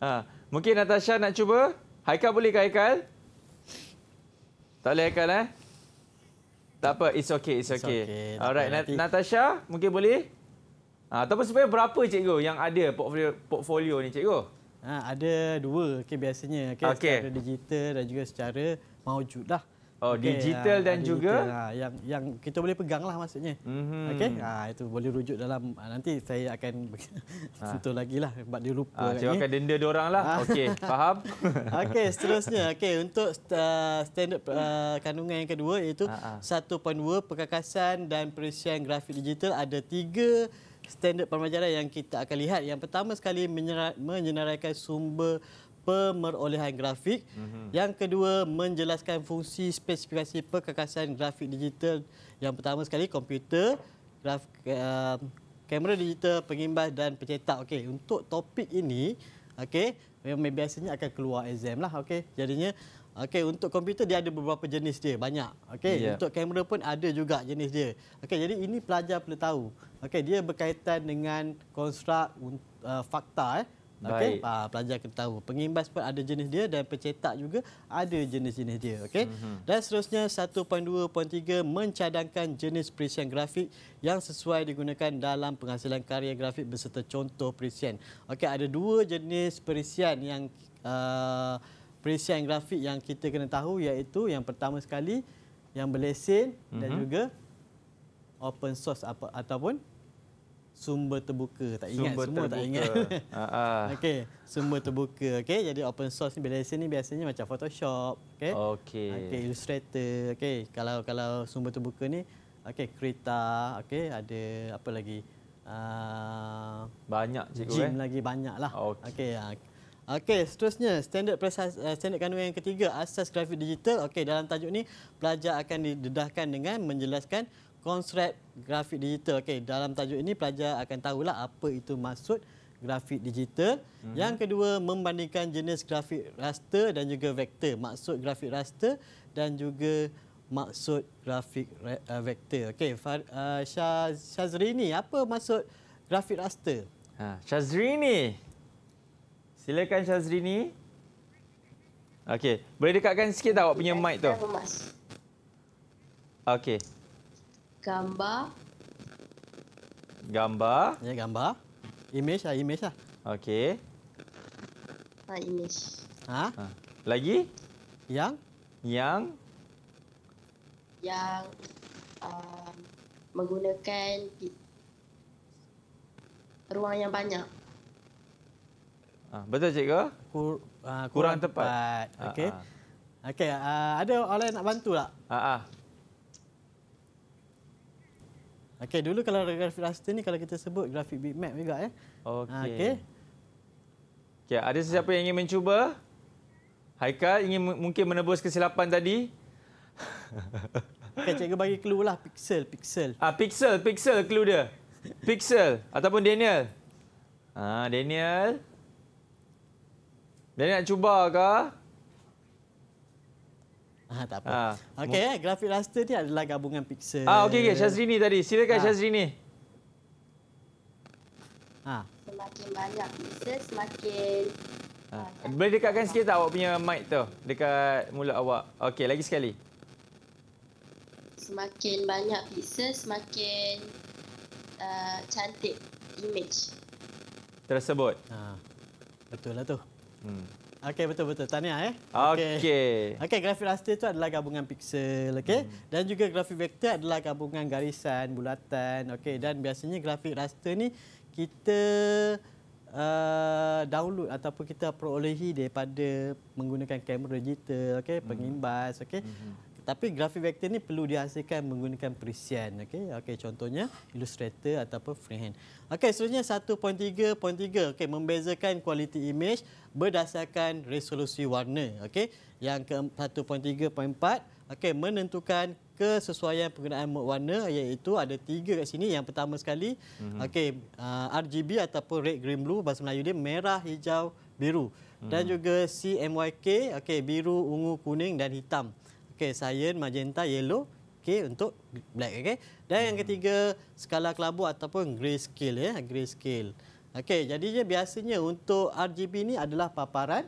Ha, mungkin Natasha nak cuba? Haikal boleh ke Haikal? Tak boleh Haikal eh? Tak apa, it's okay, it's, it's okay. okay. Alright, Nat Natasha, mungkin boleh? Ha, ataupun sebenarnya berapa cikgu yang ada portfolio, portfolio ni cikgu?
Ha, ada dua okay, biasanya. Okay, okay. Secara digital dan juga secara mawujud lah. Oh, digital okay, ah, dan digital, juga ha, yang yang kita boleh pegang lah maksudnya. Mm-hmm. Okey, ha, itu boleh rujuk dalam nanti saya akan sentuh ha. lagi lah. Sebab dia lupa. Ha, saya akan
denda dia orang lah. Ha. Okey, faham? Okey, seterusnya.
Okey, untuk uh, standard uh, kandungan yang kedua iaitu ha, ha. 1.2 perkakasan dan perisian grafik digital ada tiga standard pembelajaran yang kita akan lihat. Yang pertama sekali menyenaraikan sumber pemerolehan grafik. Mm-hmm. Yang kedua, menjelaskan fungsi spesifikasi perkakasan grafik digital. Yang pertama sekali, komputer, graf, uh, kamera digital, pengimbas dan pencetak. Okey, untuk topik ini, okey, memang biasanya akan keluar exam lah. Okey, jadinya Okey untuk komputer dia ada beberapa jenis dia banyak. Okey yeah. untuk kamera pun ada juga jenis dia. Okey jadi ini pelajar perlu tahu. Okey dia berkaitan dengan konstruk uh, fakta eh. Okey, uh, pelajar kita tahu. Pengimbas pun ada jenis dia dan pencetak juga ada jenis-jenis dia. Okey. Mm -hmm. Dan seterusnya 1.2.3 mencadangkan jenis perisian grafik yang sesuai digunakan dalam penghasilan karya grafik beserta contoh perisian. Okey, ada dua jenis perisian yang uh, perisian grafik yang kita kena tahu iaitu yang pertama sekali yang berlesen mm -hmm. dan mhm. juga open source apa ataupun sumber terbuka tak ingat sumber semua terbuka. tak ingat ah, ah. okey sumber terbuka okey jadi open source ni biasanya ni biasanya macam photoshop okey okey ah, okay, illustrator okey kalau kalau sumber terbuka ni okey kereta okey ada apa lagi uh, banyak cikgu gym eh lagi banyaklah okey okey uh, okay, seterusnya standard presa, eh, standard kanun yang ketiga asas grafik digital okey dalam tajuk ni pelajar akan didedahkan dengan menjelaskan konsep grafik digital. Okey, dalam tajuk ini pelajar akan tahulah apa itu maksud grafik digital. Mm-hmm. Yang kedua, membandingkan jenis grafik raster dan juga vektor. Maksud grafik raster dan juga maksud grafik uh, vektor. Okey, uh, Syazrini, apa maksud grafik raster? Ha, Syazrini. Silakan
Syazrini. Okey, boleh dekatkan sikit tak awak punya mic tu? Okey gambar
gambar ya gambar image ah image ah okey ah image ha? ha lagi yang yang yang uh, menggunakan ruang yang banyak ah, betul cikgu Kur, uh, kurang, kurang tepat, tepat. okey okey uh, ada orang nak bantu tak ha uh, Okey, dulu kalau grafik raster ni kalau kita sebut grafik bitmap juga ya. Okey. Okey. Okay, ada sesiapa yang
ingin mencuba? Haikal ingin mungkin menebus kesilapan tadi?
Okay, cikgu bagi clue lah pixel, pixel.
Ah, pixel, pixel clue dia. Pixel ataupun Daniel. Ah, Daniel.
Daniel nak cuba kah? Ah, tak apa. Ah. Okey, eh, grafik raster ni adalah gabungan pixel. Ah, okey, okay. Syazrini tadi. Silakan ah. Syazrini. Ah. Semakin banyak pixel, semakin... Ah.
ah kan? Boleh dekatkan sikit tak awak punya mic tu? Dekat mulut awak. Okey, lagi sekali.
Semakin banyak pixel, semakin uh, cantik image. Tersebut. Ah. Betul lah tu. Hmm. Okey betul betul. Tahniah eh. Okey. Okey, okay, grafik raster tu adalah gabungan piksel, okey. Hmm. Dan juga grafik vektor adalah gabungan garisan, bulatan, okey. Dan biasanya grafik raster ni kita Uh, download ataupun kita perolehi daripada menggunakan kamera digital okey hmm. pengimbas okey mm -hmm. Tapi grafik vektor ni perlu dihasilkan menggunakan perisian. Okey, okey contohnya Illustrator ataupun freehand. Okey, seterusnya 1.3.3. Okey, membezakan kualiti imej berdasarkan resolusi warna. Okey, yang ke 1.3.4. Okey, menentukan kesesuaian penggunaan mode warna iaitu ada tiga kat sini. Yang pertama sekali, mm-hmm. okey, uh, RGB ataupun red, green, blue bahasa Melayu dia merah, hijau, biru dan mhm. juga CMYK okay? biru ungu kuning dan hitam Okey, cyan, magenta, yellow. Okey, untuk black. Okey. Dan hmm. yang ketiga, skala kelabu ataupun grayscale. Ya. Grayscale. Okey, jadi biasanya untuk RGB ini adalah paparan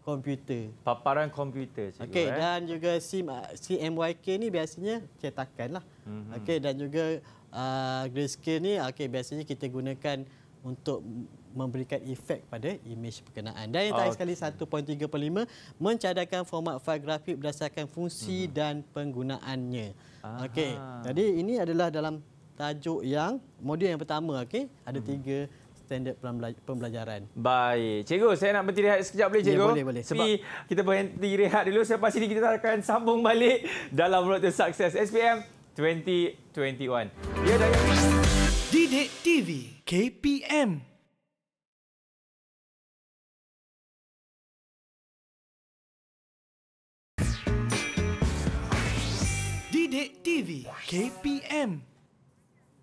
komputer.
Paparan komputer. Okey, eh. dan
juga CM, ah, CMYK ini biasanya cetakan. Lah. Hmm. Okey, dan juga uh, ah, grayscale ini okay, biasanya kita gunakan untuk memberikan efek pada imej perkenaan. Dan yang terakhir okay. sekali 1.3.5 mencadangkan format fail grafik berdasarkan fungsi hmm. dan penggunaannya. Okey. Jadi ini adalah dalam tajuk yang modul yang pertama okey. Ada hmm. tiga standard pembelajaran. Baik. Cikgu, saya nak berhenti rehat sekejap boleh ya, cikgu? Ya, boleh, boleh. Sebab
kita berhenti rehat dulu. Selepas ini kita akan sambung balik dalam Road to Success SPM 2021. Ya, dah. Didik TV KPM. Sidik TV KPM.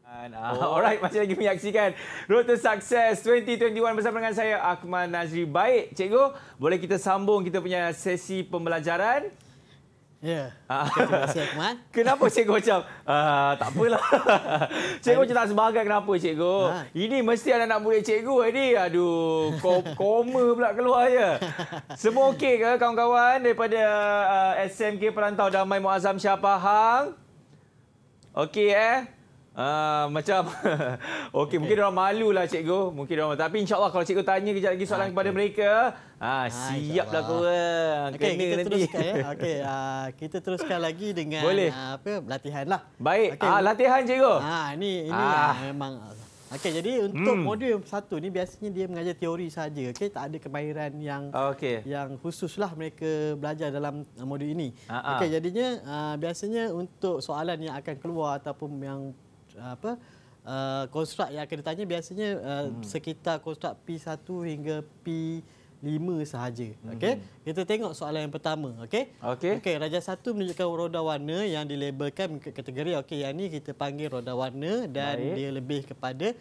Oh. Alright, masih lagi menyaksikan Road to Success 2021 bersama dengan saya, Akmal Nazri. Baik, cikgu, boleh kita sambung kita punya sesi pembelajaran? Ya. Yeah. Ah. Kenapa cikgu macam ah, tak apalah. Cikgu macam tak sebagai kenapa cikgu? Ha. Ini mesti anak-anak murid cikgu ini. Eh, Aduh, kom koma pula keluar ya. Semua okey ke kawan-kawan daripada uh, ah, SMK Perantau Damai Muazzam Syah Pahang? Okey eh. Uh, macam okey okay. mungkin orang malu lah cikgu mungkin orang tapi insyaallah kalau cikgu tanya kejap lagi soalan okay. kepada mereka ha uh, siaplah kau okey kita nanti. teruskan ya okey
uh, kita teruskan lagi dengan Boleh. Uh, apa latihanlah baik okay. uh, latihan cikgu ha uh, ini ini uh. Lah memang okey jadi untuk hmm. modul satu ni biasanya dia mengajar teori saja okey tak ada kemahiran yang okay. yang khususlah mereka belajar dalam modul ini uh okey jadinya uh, biasanya untuk soalan yang akan keluar ataupun yang apa uh, eh, konstrukt yang akan ditanya biasanya uh, hmm. sekitar konstrukt P1 hingga P5 sahaja. Hmm. Okey. Kita tengok soalan yang pertama, okey? Okey. Okey, raja 1 menunjukkan roda warna yang dilabelkan kategori okey, yang ni kita panggil roda warna dan Baik. dia lebih kepada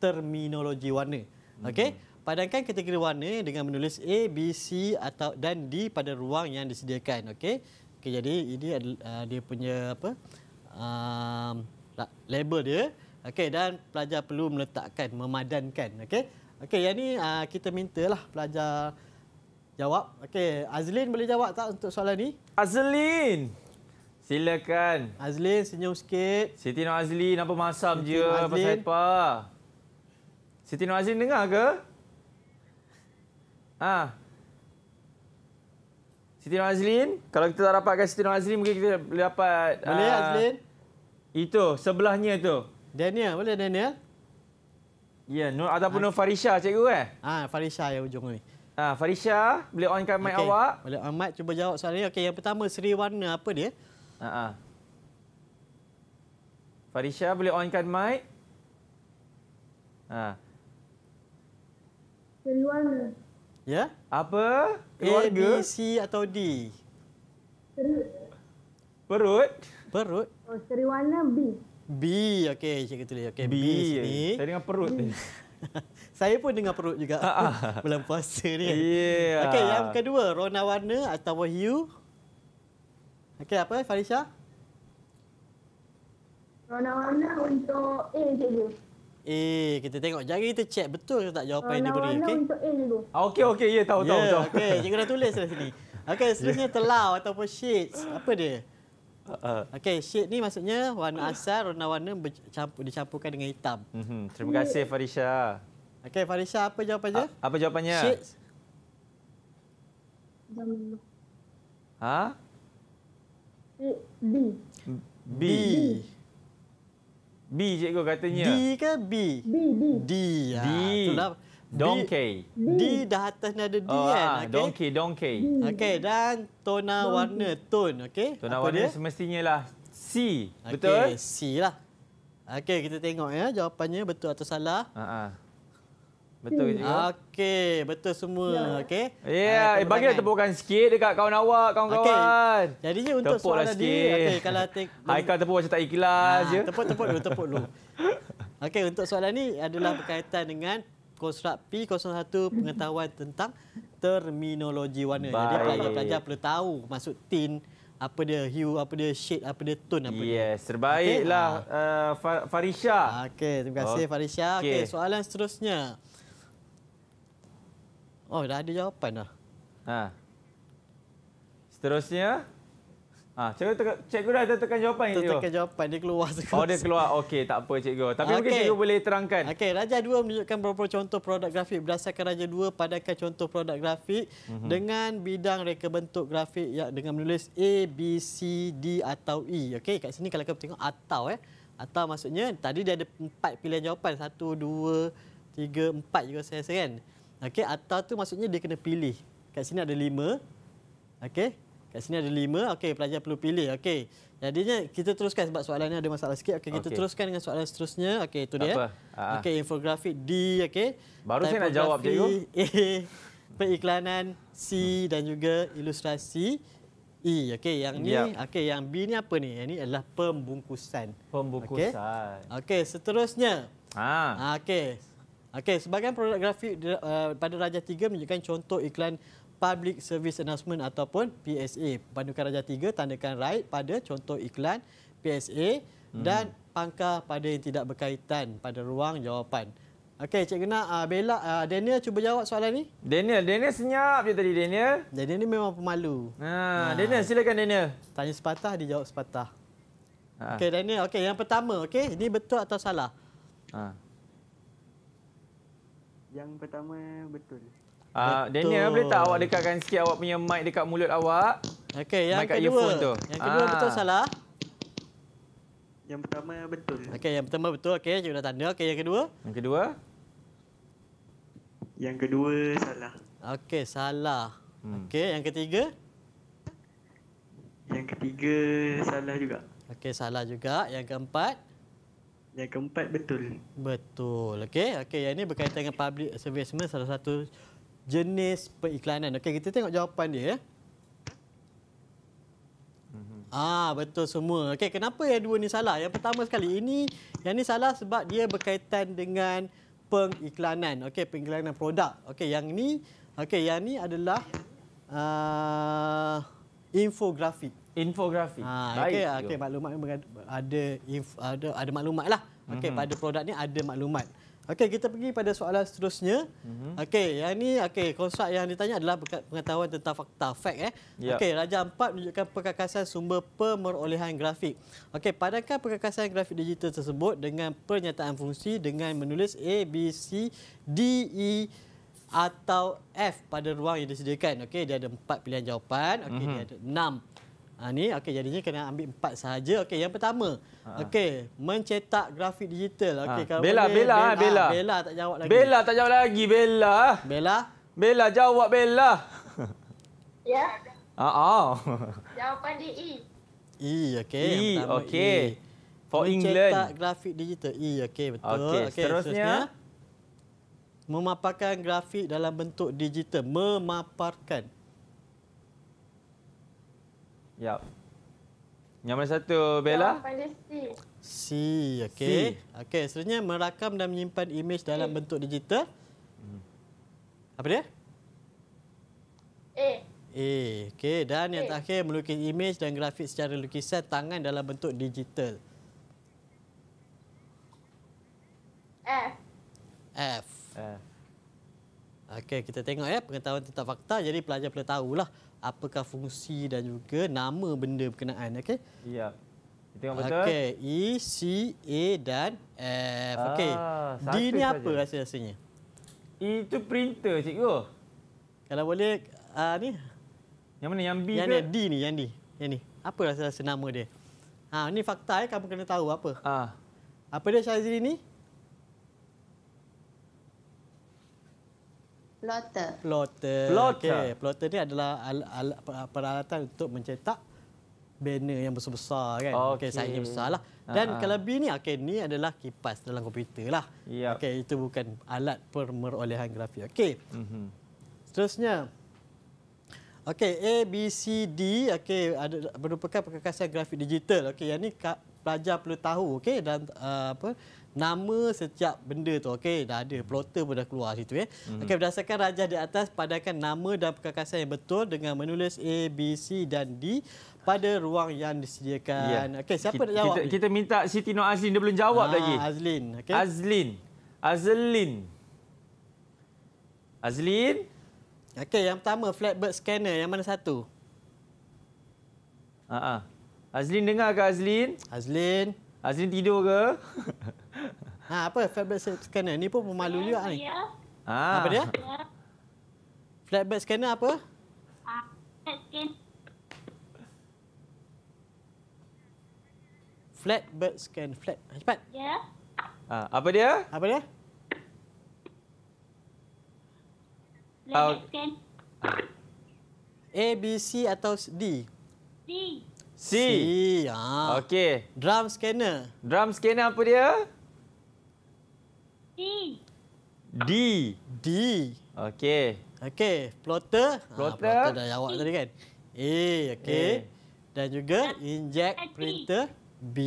terminologi warna. Hmm. Okey. Padankan kategori warna dengan menulis A, B, C atau dan D pada ruang yang disediakan, okey? Okay, jadi ini adalah, eh, uh, dia punya apa? Uh, label dia. Okey dan pelajar perlu meletakkan memadankan okey. Okey yang ni uh, kita mintalah pelajar jawab. Okey Azlin boleh jawab tak untuk soalan ni? Azlin.
Silakan. Azlin senyum sikit. Siti Nur Azlin apa masam je apa siapa? Siti Nur Azlin dengar ke? Ha. Siti Nur Azlin, kalau kita tak dapatkan Siti Nur Azlin mungkin kita boleh dapat Boleh uh, Azlin. Itu, sebelahnya tu. Daniel, boleh Daniel?
Ya, Nur ataupun ha. Farisha cikgu eh? Ah, ha, Farisha yang ujung ni. Ah, ha, Farisha, boleh onkan mic okay. awak? Boleh on mic cuba jawab soalan ni. Okey, yang pertama seri warna apa dia? Ha ah. Farisha boleh onkan mic? Ah. Ha. Seri warna. Ya? Apa? Keluarga? A, B, C atau D? Perut. Perut? Perut. Oh, seri warna B. B, okey. Cikgu tulis. Okay, B, B sini. Saya dengan perut ni. saya pun dengan perut juga. Ah, ah. Bulan puasa ni. Yeah. Okey, yang kedua. Rona warna atau hue. Okey, apa Farisha?
Rona warna untuk A, cikgu.
A, kita tengok. Jangan kita cek betul ke tak jawapan Rona yang diberi. Rona okay? untuk ah, Okey, okey. Ya, tahu, yeah, tahu, ya, tahu. Okey, cikgu dah tulis dah sini. Okey, selanjutnya ya. telau ataupun shades. Apa dia? Uh, Okey, shade ni maksudnya warna asal, warna warna bercampur, dicampurkan dengan hitam. Mm-hmm. Terima kasih Farisha. Okey, Farisha apa jawapannya? A- apa jawapannya? Shade. Ha? B.
B. B. B cikgu katanya. D
ke B? B, B. D. Ha, ah. D. Itulah. Donkey. D, D dah atas nada D oh, kan. Ah, okay. Donkey,
donkey. Okey,
dan tona warna, tone. Okay. Tona warna dia?
semestinya lah C. Okay, betul?
C lah. Okey, kita tengok ya jawapannya betul atau salah. Uh -huh. Betul ke juga? Okey, betul semua. Ya,
yeah, ya, eh, bagilah
tepukan sikit dekat kawan awak, kawan-kawan. Okay. Jadinya untuk tepuk lah soalan tadi. Okay, Haikal
tepuk macam tak ikhlas ha, je. Tepuk, tepuk dulu, tepuk dulu.
Okey, untuk soalan ni adalah berkaitan dengan konstrak P01 pengetahuan tentang terminologi warna. Baik. Jadi pelajar-pelajar perlu tahu maksud tin apa dia hue, apa dia shade, apa dia tone, apa yes, dia. Yes, terbaiklah okay. uh, Farisha. Okey, terima kasih oh. Farisha. Okey, soalan seterusnya. Oh, dah ada jawapan dah. Ha. Seterusnya, Ah, ha, cikgu tekan, cikgu dah tekan jawapan ini. Tekan jawapan dia keluar sekejap. Oh, dia
keluar. Okey, tak apa cikgu. Tapi okay. mungkin cikgu
boleh terangkan. Okey, Raja 2 menunjukkan beberapa contoh produk grafik berdasarkan Raja 2 padakan contoh produk grafik mm -hmm. dengan bidang reka bentuk grafik yang dengan menulis A, B, C, D atau E. Okey, kat sini kalau kau tengok atau eh. Atau maksudnya tadi dia ada empat pilihan jawapan. Satu, dua, tiga, empat juga saya rasa kan. Okey, atau tu maksudnya dia kena pilih. Kat sini ada lima. Okey. Kat sini ada lima. Okey, pelajar perlu pilih. Okey. Jadinya kita teruskan sebab soalan ini ada masalah sikit. Okey, kita okay. teruskan dengan soalan seterusnya. Okey, itu dia. Ah, ah. Okey, infografik D. Okey. Baru saya nak jawab cikgu. A. Periklanan C dan juga ilustrasi E. Okey, yang ni. Yep. Okey, yang B ni apa ni? Yang ni adalah pembungkusan. Pembungkusan. Okey, okay, seterusnya. Ha. Ah, okey. Okey, sebagai produk grafik uh, pada darjah 3 menunjukkan contoh iklan Public Service Announcement ataupun PSA. Bandukan Raja 3 tandakan right pada contoh iklan PSA dan hmm. pangkal pada yang tidak berkaitan pada ruang jawapan. Okey, Cik Gena, uh, Bella, uh, Daniel cuba jawab soalan ni. Daniel, Daniel senyap je tadi, Daniel. Daniel ni memang pemalu. Ha, nah, Daniel, silakan Daniel. Tanya sepatah, dia jawab sepatah. Ha. Okey, Daniel. Okey, yang pertama, okey. Ini betul atau salah? Ha. Yang pertama betul. Ah, Daniel boleh tak awak dekatkan sikit awak punya mic dekat mulut awak? Okey, yang mic kedua. Yang kedua Aa. Ah. betul salah? Yang pertama betul. Okey, yang pertama betul. Okey, cikgu dah tanda. Okey, yang kedua? Yang kedua? Yang kedua salah. Okey, salah. Hmm. Okey, yang ketiga? Yang ketiga salah juga. Okey, salah juga. Yang keempat? Yang keempat betul. Betul. Okey, okey. Yang ini berkaitan dengan public service salah satu jenis pengiklanan. Okey, kita tengok jawapan dia. Ya. Mhm. Ah betul semua. Okey kenapa yang dua ni salah? Yang pertama sekali ini yang ni salah sebab dia berkaitan dengan pengiklanan. Okey pengiklanan produk. Okey yang ni okey yang ni adalah uh, ah, infografik. Infografik. Ah okey okey maklumat ada ada ada maklumat lah. Okey mm-hmm. pada produk ni ada maklumat. Okey, kita pergi pada soalan seterusnya. Mm-hmm. Okey, yang ini okey, konsep yang ditanya adalah pengetahuan tentang fakta fact eh. Yep. Ya. Okey, Raja 4 menunjukkan perkakasan sumber pemerolehan grafik. Okey, padankan perkakasan grafik digital tersebut dengan pernyataan fungsi dengan menulis A B C D E atau F pada ruang yang disediakan. Okey, dia ada empat pilihan jawapan. Okey, mm-hmm. dia mhm. ada enam Ha, ni okey jadinya kena ambil empat sahaja. Okey yang pertama. Ha. Okey mencetak grafik digital. Okey ha. kalau Bella, boleh, Bella, Bella, ha, Bella. Ha, Bella tak jawab lagi. Bella
tak jawab lagi Bella. Bella. Bella jawab Bella. Ya. Ha ah.
Jawapan dia E. E okey. E, e. okey. For mencetak England. Mencetak grafik digital. E okey betul. Okey okay, seterusnya. seterusnya memaparkan grafik dalam bentuk digital memaparkan Ya.
Yang mana satu, Bella? Si, okey.
Okey, seterusnya merakam dan menyimpan imej dalam A. bentuk digital. Hmm. Apa dia? Eh. Eh, okey. Dan yang terakhir melukis imej dan grafik secara lukisan tangan dalam bentuk digital. F. F. F. Okey, kita tengok ya pengetahuan tentang fakta. Jadi pelajar perlu tahulah apakah fungsi dan juga nama benda berkenaan okey ya kita betul Okay, e c a dan f ah, okey d ni apa rasa rasanya itu e printer cikgu kalau boleh uh, ni yang mana yang b yang ke yang d ni yang d yang ni apa rasa rasa nama dia ha ni fakta eh kamu kena tahu apa ah apa dia Syazili ni Plotter. Plotter. Plotter. Okay. Plotter ni adalah al- al- peralatan untuk mencetak banner yang besar-besar kan. Okey, okay, saiznya besarlah. Dan uh-huh. kalau B ni okey ni adalah kipas dalam komputer lah. Yep. Okey, itu bukan alat permerolehan grafik. Okey. Mm-hmm. Seterusnya Okey, A B C D okey ada merupakan perkakasan grafik digital. Okey, yang ni pelajar perlu tahu okey dan uh, apa nama setiap benda tu okey dah ada plotter pun dah keluar situ ya eh. mm okey berdasarkan rajah di atas padankan nama dan perkakasan yang betul dengan menulis a b c dan d pada ruang yang disediakan yeah. okey siapa kita, nak jawab kita, kita minta Siti Nur Azlin dia belum jawab ha, lagi Azlin okey Azlin Azlin Azlin okey yang pertama flatbird scanner yang mana satu ha ah Azlin dengar ke Azlin Azlin Azlin tidur ke Ha apa flatbed scanner ni pun pemalu juga ni. Ha. Apa dia? Flatbed scanner apa? Flat bird scan flat. Cepat. Ya. Ah, apa dia? Apa dia? Flat oh. scan. A B C atau D? D. C. C. Ah. Okey. Drum scanner. Drum scanner apa dia? D. D. D. Okey. Okey, plotter. Plotter. Ah, plotter dah jawab tadi kan. A, okey. Dan juga inject printer B.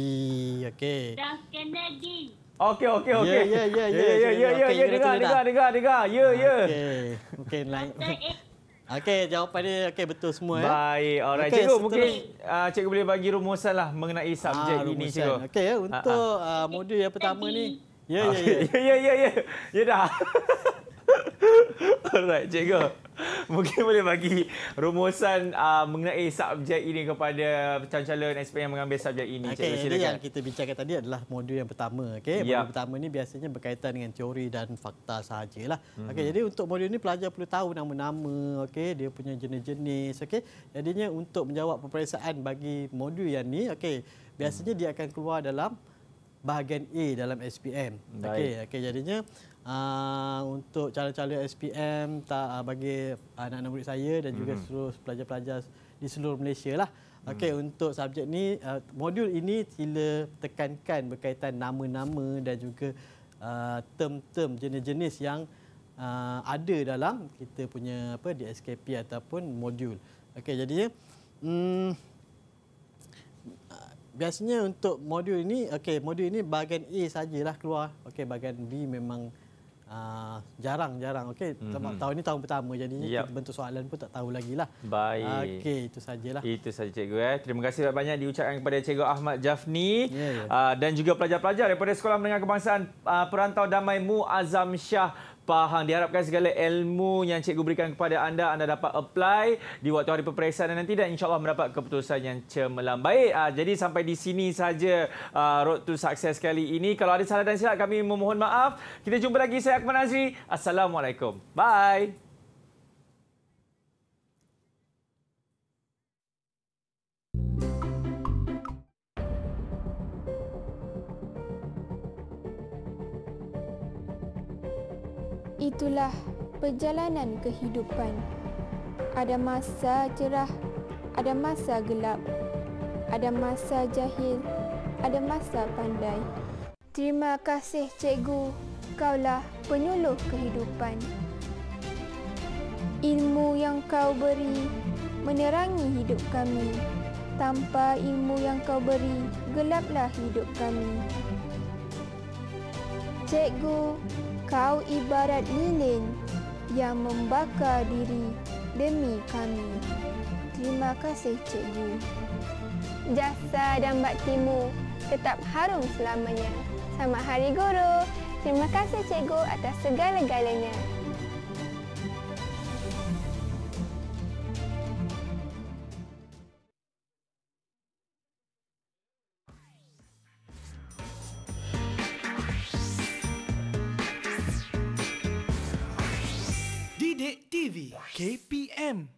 Okey. Dan scanner D. Okey, okey, ya, okey. Ya, ya, ya, ya, ya, ya, ya, ya dengar, dengar, dengar, dengar. Ya, ah, ya. Okey. Okey, naik.
Okey, jawapan dia okey betul semua ya. Baik. Alright. Okay, cikgu setelah... mungkin uh, cikgu boleh bagi rumusanlah mengenai subjek ah, ini cikgu. Okey ya, ah, untuk ah, ah. Uh, modul yang pertama ni Ya ya ya. Ya ya ya. Ya dah. Alright, cikgu. Mungkin boleh bagi rumusan uh, mengenai subjek ini kepada calon-calon SPM yang mengambil subjek ini. Okay, cikgu, silakan. yang
kita bincangkan tadi adalah modul yang pertama. Okay? Yep. Modul pertama ini biasanya berkaitan dengan teori dan fakta sahaja, Okay, mm -hmm. Jadi untuk modul ini, pelajar perlu tahu nama-nama, okay? dia punya jenis-jenis. Okay? Jadinya untuk menjawab peperiksaan bagi modul yang ini, okay, biasanya mm. dia akan keluar dalam bahagian A dalam SPM. Okey, okey jadinya uh, untuk calon-calon SPM tak uh, bagi anak-anak murid saya dan juga mm-hmm. seluruh pelajar-pelajar di seluruh Malaysia lah. Mhm. Okey, mm. untuk subjek ni uh, modul ini sila tekankan berkaitan nama-nama dan juga uh, term-term jenis-jenis yang uh, ada dalam kita punya apa di SKP ataupun modul. Okey, jadinya mm biasanya untuk modul ini okey modul ini bahagian A sajalah keluar okey bahagian B memang uh, jarang-jarang uh, okey mm-hmm. tahun ini tahun pertama jadi yep. bentuk soalan pun tak tahu lagi lah baik okey itu sajalah
itu saja cikgu eh terima kasih banyak diucapkan kepada cikgu Ahmad Jafni yeah, ya, ya. yeah. Uh, dan juga pelajar-pelajar daripada sekolah menengah kebangsaan uh, perantau damai Mu Azam Shah Pahang Diharapkan segala ilmu yang cikgu berikan kepada anda, anda dapat apply di waktu hari peperiksaan dan nanti dan insyaAllah mendapat keputusan yang cemerlang. Baik, uh, jadi sampai di sini saja uh, Road to Success kali ini. Kalau ada salah dan silap, kami memohon maaf. Kita jumpa lagi. Saya Akmal Nazri. Assalamualaikum. Bye. Itulah perjalanan kehidupan. Ada masa cerah, ada masa gelap, ada masa jahil, ada masa pandai. Terima kasih cikgu, kaulah penyuluh kehidupan. Ilmu yang kau beri menerangi hidup kami. Tanpa ilmu yang kau beri, gelaplah hidup kami. Cikgu, kau ibarat lilin yang membakar diri demi kami. Terima kasih cikgu. Jasa dan baktimu tetap harum selamanya. Selamat Hari Guru. Terima kasih cikgu atas segala-galanya.
Navy KPM